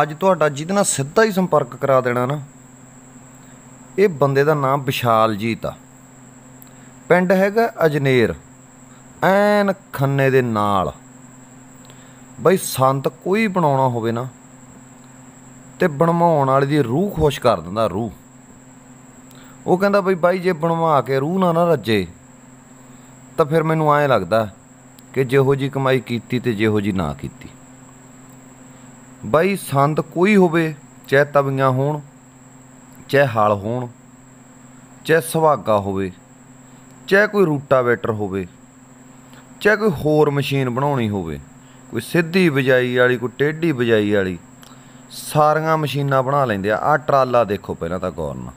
ਅੱਜ ਤੁਹਾਡਾ ਜਿਹਦੇ ਨਾਲ ਸਿੱਧਾ ਹੀ ਸੰਪਰਕ ਕਰਾ ਦੇਣਾ ਨਾ ਇਹ ਬੰਦੇ ਦਾ ਨਾਮ ਵਿਸ਼ਾਲਜੀਤ ਆ ਪਿੰਡ ਹੈਗਾ ਅਜਨੇਰ ਐਨ ਖੰਨੇ ਦੇ ਨਾਲ ਬਈ ਸੰਤ ਕੋਈ ਬਣਾਉਣਾ ਹੋਵੇ ਨਾ ਤੇ ਬਣਵਾਉਣ ਵਾਲੇ ਦੀ ਰੂਹ ਖੁਸ਼ ਕਰ ਦਿੰਦਾ ਰੂਹ ਉਹ ਕਹਿੰਦਾ ਬਈ ਬਾਈ ਜੇ ਬਣਵਾ ਕੇ ਰੂਹ ਨਾ ਨਾ ਰੱਜੇ ਤਾਂ ਫਿਰ ਮੈਨੂੰ ਐਂ ਲੱਗਦਾ ਕਿ ਜਿਹੋ ਜੀ ਕਮਾਈ ਕੀਤੀ ਤੇ ਜਿਹੋ ਜੀ ਨਾ ਕੀਤੀ ਬਾਈ ਸੰਦ ਕੋਈ ਹੋਵੇ ਚਾਹ ਤਵੀਆਂ ਹੋਣ ਚਾਹ ਹਾਲ ਹੋਣ ਚਾਹ ਸੁਹਾਗਾ ਹੋਵੇ ਚਾਹ ਕੋਈ ਰੂਟਾਵੇਟਰ ਹੋਵੇ ਚਾਹ ਕੋਈ ਹੋਰ ਮਸ਼ੀਨ ਬਣਾਉਣੀ ਹੋਵੇ ਕੋਈ ਸਿੱਧੀ ਬਜਾਈ ਵਾਲੀ ਕੋਈ ਟੇਢੀ ਬਜਾਈ ਵਾਲੀ ਸਾਰੀਆਂ ਮਸ਼ੀਨਾਂ ਬਣਾ ਲੈਂਦੇ ਆ ਆ ਟਰਾਲਾ ਦੇਖੋ ਪਹਿਲਾਂ ਤਾਂ ਗੌਰ ਨਾਲ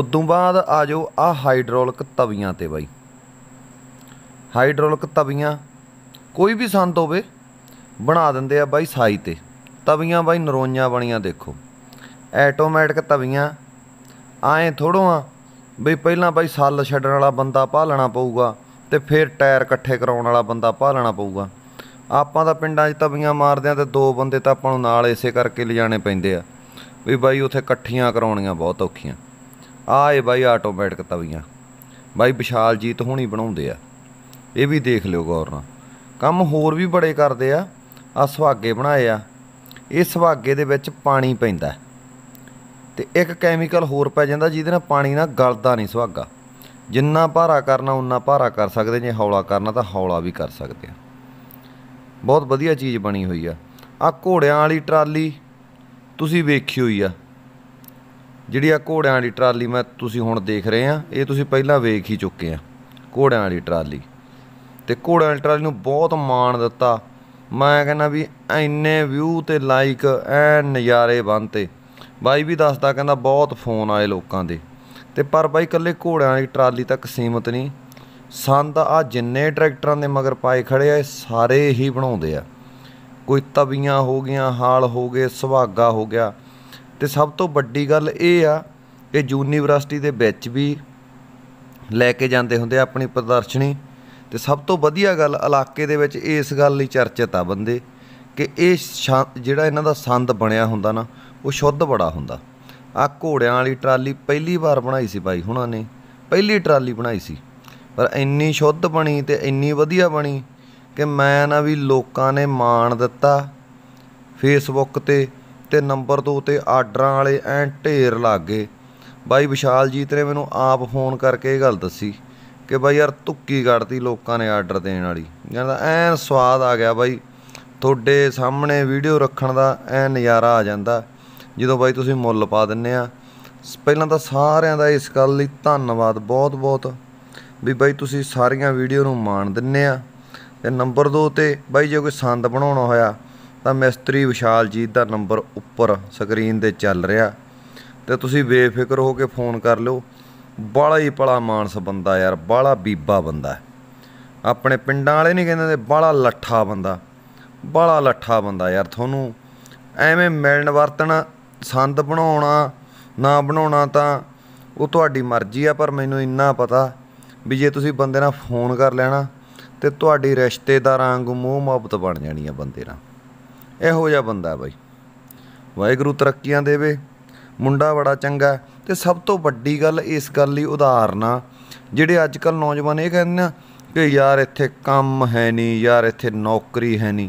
ਉਦੋਂ ਬਾਅਦ ਆ ਜਾਓ ਆ ਹਾਈਡਰੋਲਿਕ ਤਵੀਆਂ ਤੇ ਬਾਈ ਹਾਈਡਰੋਲਿਕ ਤਵੀਆਂ ਕੋਈ ਵੀ ਸੰਦ ਹੋਵੇ ਬਣਾ ਦਿੰਦੇ ਆ ਬਾਈ ਸਾਈ ਤੇ ਤਵੀਆਂ ਬਾਈ ਨਰੋਈਆਂ ਬਣੀਆਂ ਦੇਖੋ ਆਟੋਮੈਟਿਕ ਤਵੀਆਂ ਆਏ ਥੋੜੋ ਆ ਬਈ ਪਹਿਲਾਂ ਬਾਈ ਸੱਲ ਛੱਡਣ ਵਾਲਾ ਬੰਦਾ ਪਾ ਲੈਣਾ ਪਊਗਾ ਤੇ ਫਿਰ ਟਾਇਰ ਇਕੱਠੇ ਕਰਾਉਣ ਵਾਲਾ ਬੰਦਾ ਪਾ ਲੈਣਾ ਪਊਗਾ ਆਪਾਂ ਤਾਂ ਪਿੰਡਾਂ 'ਚ ਤਵੀਆਂ ਮਾਰਦੇ ਆ ਤੇ ਦੋ ਬੰਦੇ ਤਾਂ ਆਪਾਂ ਨੂੰ ਨਾਲ ਇਸੇ ਕਰਕੇ ਲਿਜਾਣੇ ਪੈਂਦੇ ਆ ਵੀ ਬਾਈ ਉਥੇ ਇਕੱਠੀਆਂ ਕਰਾਉਣੀਆਂ ਬਹੁਤ ਔਖੀਆਂ ਆਏ ਬਾਈ ਆਟੋਮੈਟਿਕ ਤਵੀਆਂ ਬਾਈ ਵਿਸ਼ਾਲਜੀਤ ਹੋਣੀ ਬਣਾਉਂਦੇ ਆ ਇਹ ਵੀ ਦੇਖ ਲਿਓ ਗੌਰ ਨਾਲ ਕੰਮ ਹੋਰ ਵੀ ਬੜੇ ਕਰਦੇ ਆ ਆ ਸੁਹਾਗੇ ਬਣਾਏ ਆ ਇਹ ਸੁਹਾਗੇ ਦੇ ਵਿੱਚ ਪਾਣੀ ਪੈਂਦਾ ਤੇ ਇੱਕ ਕੈਮੀਕਲ ਹੋਰ ਪੈ ਜਾਂਦਾ ਜਿਹਦੇ ਨਾਲ ਪਾਣੀ ਨਾਲ ਗਲਦਾ ਨਹੀਂ ਸੁਹਾਗਾ ਜਿੰਨਾ ਭਾਰਾ ਕਰਨਾ ਉਨਾ ਭਾਰਾ ਕਰ ਸਕਦੇ ਜੇ ਹੌਲਾ ਕਰਨਾ ਤਾਂ ਹੌਲਾ ਵੀ ਕਰ ਸਕਦੇ ਆ ਬਹੁਤ ਵਧੀਆ ਚੀਜ਼ ਬਣੀ ਹੋਈ ਆ ਆ ਘੋੜਿਆਂ ਵਾਲੀ ਟਰਾਲੀ ਤੁਸੀਂ ਵੇਖੀ ਹੋਈ ਆ ਜਿਹੜੀ ਆ ਘੋੜਿਆਂ ਵਾਲੀ ਟਰਾਲੀ ਮੈਂ ਤੁਸੀਂ ਹੁਣ ਦੇਖ ਰਹੇ ਆ ਇਹ ਤੁਸੀਂ ਪਹਿਲਾਂ ਵੇਖ ਹੀ ਚੁੱਕੇ ਆ ਘੋੜਿਆਂ ਵਾਲੀ ਟਰਾਲੀ ਤੇ ਘੋੜਿਆਂ ਵਾਲੀ ਟਰਾਲੀ ਨੂੰ ਬਹੁਤ ਮਾਣ ਦਿੱਤਾ ਮੈਂ ਕਹਿੰਦਾ ਵੀ ਇੰਨੇ ਵਿਊ ਤੇ ਲਾਈਕ ਐ ਨਜ਼ਾਰੇ ਬੰਤੇ ਬਾਈ ਵੀ ਦੱਸਦਾ ਕਹਿੰਦਾ ਬਹੁਤ ਫੋਨ ਆਏ ਲੋਕਾਂ ਦੇ ਤੇ ਪਰ ਬਾਈ ਕੱਲੇ ਘੋੜਿਆਂ ਦੀ ਟਰਾਲੀ ਤੱਕ ਸੀਮਤ ਨਹੀਂ ਸੰਦ ਆ ਜਿੰਨੇ ਟਰੈਕਟਰਾਂ ਦੇ ਮਗਰ ਪਾਏ ਖੜੇ ਆ ਸਾਰੇ ਹੀ ਬਣਾਉਂਦੇ ਆ ਕੋਈ ਤਵੀਆਂ ਹੋ ਗਈਆਂ ਹਾਲ ਹੋ ਗਏ ਸੁਹਾਗਾ ਹੋ ਗਿਆ ਤੇ ਸਭ ਤੋਂ ਵੱਡੀ ਗੱਲ ਇਹ ਆ ਕਿ ਯੂਨੀਵਰਸਿਟੀ ਦੇ ਵਿੱਚ ਵੀ ਲੈ ਕੇ ਜਾਂਦੇ ਹੁੰਦੇ ਆ ਆਪਣੀ ਪ੍ਰਦਰਸ਼ਨੀ ਤੇ ਸਭ ਤੋਂ ਵਧੀਆ ਗੱਲ ਇਲਾਕੇ ਦੇ ਵਿੱਚ ਇਸ ਗੱਲ ਲਈ ਚਰਚਿਤ ਆ ਬੰਦੇ ਕਿ ਇਹ ਜਿਹੜਾ ਇਹਨਾਂ ਦਾ ਸੰਦ ਬਣਿਆ ਹੁੰਦਾ ਨਾ ਉਹ ਸ਼ੁੱਧ ਬੜਾ ਹੁੰਦਾ ਆ ਘੋੜਿਆਂ ਵਾਲੀ ਟਰਾਲੀ ਪਹਿਲੀ ਵਾਰ ਬਣਾਈ ਸੀ ਬਾਈ ਹੁਣਾਂ ਨੇ ਪਹਿਲੀ ਟਰਾਲੀ ਬਣਾਈ ਸੀ ਪਰ ਇੰਨੀ ਸ਼ੁੱਧ ਬਣੀ ਤੇ ਇੰਨੀ ਵਧੀਆ ਬਣੀ ਕਿ ਮੈਂ ਨਾ ਵੀ ਲੋਕਾਂ ਨੇ ਮਾਣ ਦਿੱਤਾ ਫੇਸਬੁੱਕ ਤੇ ਤੇ ਨੰਬਰ 2 ਤੇ ਆਰਡਰਾਂ ਵਾਲੇ ਐਂ ਢੇਰ ਲੱਗ ਗਏ ਬਾਈ ਜੀ ਤੇਰੇ ਮੈਨੂੰ ਆਪ ਫੋਨ ਕਰਕੇ ਇਹ ਗੱਲ ਦੱਸੀ ਕਿ ਬਾਈ ਯਾਰ ਤੁੱਕੀ ਕੱਢਤੀ ਲੋਕਾਂ ਨੇ ਆਰਡਰ ਦੇਣ ਵਾਲੀ ਕਹਿੰਦਾ ਐਨ ਸਵਾਦ ਆ ਗਿਆ ਬਾਈ ਤੁਹਾਡੇ ਸਾਹਮਣੇ ਵੀਡੀਓ ਰੱਖਣ ਦਾ ਐ ਨਜ਼ਾਰਾ ਆ ਜਾਂਦਾ ਜਦੋਂ ਬਾਈ ਤੁਸੀਂ ਮੁੱਲ ਪਾ ਦਿੰਨੇ ਆ ਪਹਿਲਾਂ ਤਾਂ ਸਾਰਿਆਂ ਦਾ ਇਸ ਗੱਲ ਲਈ ਧੰਨਵਾਦ ਬਹੁਤ ਬਹੁਤ ਵੀ ਬਾਈ ਤੁਸੀਂ ਸਾਰੀਆਂ ਵੀਡੀਓ ਨੂੰ ਮਾਣ ਦਿੰਨੇ ਆ ਤੇ ਨੰਬਰ 2 ਤੇ ਬਾਈ ਜੇ ਕੋਈ ਸੰਦ ਬਣਾਉਣਾ ਹੋਇਆ ਤਾਂ ਮਿਸਤਰੀ ਵਿਸ਼ਾਲ ਜੀ ਦਾ ਨੰਬਰ ਉੱਪਰ ਸਕਰੀਨ ਤੇ ਚੱਲ ਰਿਹਾ ਤੇ ਤੁਸੀਂ ਬੇਫਿਕਰ ਹੋ ਕੇ ਫੋਨ ਕਰ ਲਿਓ ਬਾਲਾ ਹੀ ਪਲਾ ਮਾਨਸ ਬੰਦਾ ਯਾਰ ਬਾਲਾ ਬੀਬਾ ਬੰਦਾ ਆਪਣੇ ਪਿੰਡਾਂ ਵਾਲੇ ਨਹੀਂ ਕਹਿੰਦੇ ਬਾਲਾ ਲੱਠਾ ਬੰਦਾ ਬਾਲਾ ਲੱਠਾ ਬੰਦਾ ਯਾਰ ਤੁਹਾਨੂੰ ਐਵੇਂ ਮਿਲਣ ਵਰਤਣ ਸੰਦ ਬਣਾਉਣਾ ਨਾ ਬਣਾਉਣਾ ਤਾਂ ਉਹ ਤੁਹਾਡੀ ਮਰਜ਼ੀ ਆ ਪਰ ਮੈਨੂੰ ਇੰਨਾ ਪਤਾ ਵੀ ਜੇ ਤੁਸੀਂ ਬੰਦੇ ਨਾਲ ਫੋਨ ਕਰ ਲੈਣਾ ਤੇ ਤੁਹਾਡੀ ਰਿਸ਼ਤੇਦਾਰਾਂ ਵਾਂਗੂ ਮੋਹ ਮੁਹੱਬਤ ਬਣ ਜਾਣੀ ਆ ਬੰਦੇ ਨਾਲ ਇਹੋ ਜਿਹਾ ਬੰਦਾ ਬਾਈ ਵਾਹਿਗੁਰੂ ਤਰੱਕੀਆਂ ਦੇਵੇ ਮੁੰਡਾ ਬੜਾ ਚੰਗਾ ਤੇ ਸਭ ਤੋਂ ਵੱਡੀ ਗੱਲ ਇਸ ਗੱਲ ਲਈ ਉਦਾਹਰਨਾ ਜਿਹੜੇ ਅੱਜ ਕੱਲ ਨੌਜਵਾਨ ਇਹ ਕਹਿੰਦੇ ਨੇ ਕਿ ਯਾਰ ਇੱਥੇ ਕੰਮ ਹੈ ਨਹੀਂ ਯਾਰ ਇੱਥੇ ਨੌਕਰੀ ਹੈ ਨਹੀਂ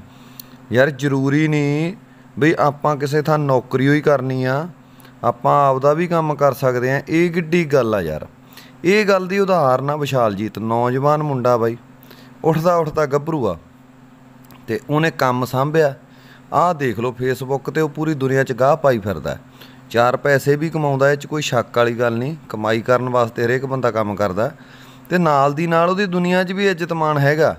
ਯਾਰ ਜ਼ਰੂਰੀ ਨਹੀਂ ਵੀ ਆਪਾਂ ਕਿਸੇ ਥਾਂ ਨੌਕਰੀ ਹੀ ਕਰਨੀ ਆ ਆਪਾਂ ਆਪਦਾ ਵੀ ਕੰਮ ਕਰ ਸਕਦੇ ਆ ਇਹ ਕਿੱਡੀ ਗੱਲ ਆ ਯਾਰ ਇਹ ਗੱਲ ਦੀ ਉਦਾਹਰਨ ਆ ਵਿਸ਼ਾਲਜੀਤ ਨੌਜਵਾਨ ਮੁੰਡਾ ਬਾਈ ਉੱਠਦਾ ਉੱਠਦਾ ਗੱਭਰੂ ਆ ਤੇ ਉਹਨੇ ਕੰਮ ਸੰਭਿਆ ਆਹ ਦੇਖ ਲਓ ਫੇਸਬੁੱਕ ਤੇ ਉਹ ਪੂਰੀ ਦੁਨੀਆ 'ਚ ਗਾਹ ਪਾਈ ਫਿਰਦਾ ਚਾਰ ਪੈਸੇ ਵੀ ਕਮਾਉਂਦਾ ਇਹ 'ਚ ਕੋਈ ਸ਼ੱਕ ਵਾਲੀ ਗੱਲ ਨਹੀਂ ਕਮਾਈ ਕਰਨ ਵਾਸਤੇ ਹਰੇਕ ਬੰਦਾ ਕੰਮ ਕਰਦਾ ਤੇ ਨਾਲ ਦੀ ਨਾਲ ਉਹਦੀ ਦੁਨੀਆ 'ਚ ਵੀ ਇੱਜ਼ਤ ਮਾਣ ਹੈਗਾ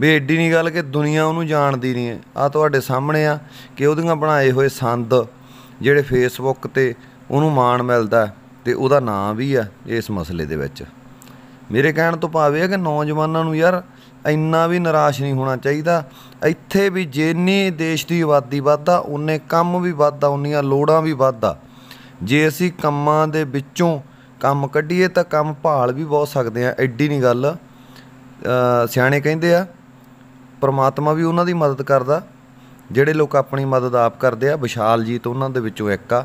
ਵੀ ਐਡੀ ਨਹੀਂ ਗੱਲ ਕਿ ਦੁਨੀਆ ਉਹਨੂੰ ਜਾਣਦੀ ਨਹੀਂ ਆ ਤੁਹਾਡੇ ਸਾਹਮਣੇ ਆ ਕਿ ਉਹਦੀਆਂ ਬਣਾਏ ਹੋਏ ਸੰਦ ਜਿਹੜੇ ਫੇਸਬੁੱਕ ਤੇ ਉਹਨੂੰ ਮਾਣ ਮਿਲਦਾ ਤੇ ਉਹਦਾ ਨਾਂ ਵੀ ਆ ਇਸ ਮਸਲੇ ਦੇ ਵਿੱਚ ਮੇਰੇ ਕਹਿਣ ਤੋਂ ਭਾਵ ਇਹ ਹੈ ਕਿ ਨੌਜਵਾਨਾਂ ਨੂੰ ਯਾਰ ਇੰਨਾ ਵੀ ਨਿਰਾਸ਼ ਨਹੀਂ ਹੋਣਾ ਚਾਹੀਦਾ ਇੱਥੇ ਵੀ ਜਿੰਨੀ ਦੇਸ਼ ਦੀ ਆਬਾਦੀ ਵੱਧਦਾ ਉਨੇ ਕੰਮ ਵੀ ਵੱਧਦਾ ਉਨੀਆਂ ਲੋੜਾਂ ਵੀ ਵੱਧਦਾ ਜੇ ਅਸੀਂ ਕੰਮਾਂ ਦੇ ਵਿੱਚੋਂ ਕੰਮ ਕੱਢੀਏ ਤਾਂ ਕੰਮ ਭਾਲ ਵੀ ਬਹੁਤ ਸਕਦੇ ਆ ਐਡੀ ਨਹੀਂ ਗੱਲ ਸਿਆਣੇ ਕਹਿੰਦੇ ਆ ਪਰਮਾਤਮਾ ਵੀ ਉਹਨਾਂ ਦੀ ਮਦਦ ਕਰਦਾ ਜਿਹੜੇ ਲੋਕ ਆਪਣੀ ਮਦਦ ਆਪ ਕਰਦੇ ਆ ਵਿਸ਼ਾਲ ਜੀ ਤੋਂ ਉਹਨਾਂ ਦੇ ਵਿੱਚੋਂ ਇੱਕ ਆ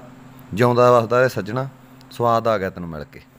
ਜਿਉਂਦਾ ਵਸਦਾ ਹੈ ਸੱਜਣਾ ਸਵਾਦ ਆ ਗਿਆ ਤੈਨੂੰ ਮਿਲ ਕੇ